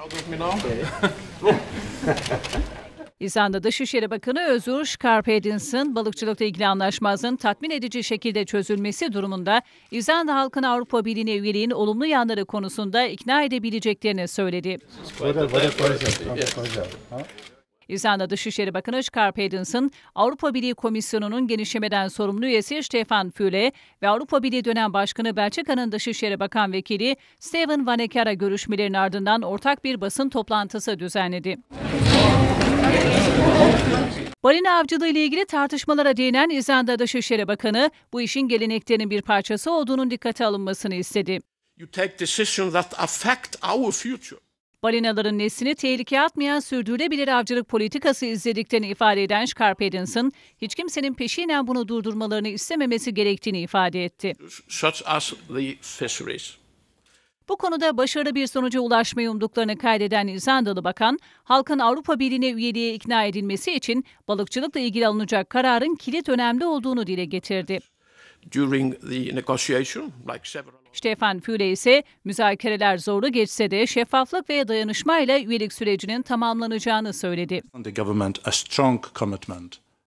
İzlanda Dışişleri Bakanı Özgür Skarpedins'in balıkçılıkla ilgili anlaşmazlığın tatmin edici şekilde çözülmesi durumunda İzlanda halkını Avrupa Birliği'ne üyeliğin olumlu yanları konusunda ikna edebileceklerini söyledi. İzlanda Dışişleri Bakanı Scarp Hedins'in Avrupa Birliği Komisyonu'nun genişlemeden sorumlu üyesi Stefan Füle ve Avrupa Birliği dönem başkanı Belçika'nın Dışişleri Bakan Vekili Steven Vanekara görüşmelerinin ardından ortak bir basın toplantısı düzenledi. Balina avcılığı ile ilgili tartışmalara değinen İzlanda Dışişleri Bakanı bu işin geleneklerinin bir parçası olduğunun dikkate alınmasını istedi. You take decisions that affect our future. Balinaların neslini tehlikeye atmayan sürdürülebilir avcılık politikası izlediklerini ifade eden Scarpedinson, hiç kimsenin peşinen bunu durdurmalarını istememesi gerektiğini ifade etti. Such as the fisheries. Bu konuda başarılı bir sonuca ulaşmayı umduklarını kaydeden İzlandalı bakan, halkın Avrupa Birliği'ne üyeliğe ikna edilmesi için balıkçılıkla ilgili alınacak kararın kilit önemli olduğunu dile getirdi during the negotiation, like several Stefan Füle ise müzakereler zorlu geçse de şeffaflık ve dayanışmayla üyelik sürecinin tamamlanacağını söyledi. The government a strong commitment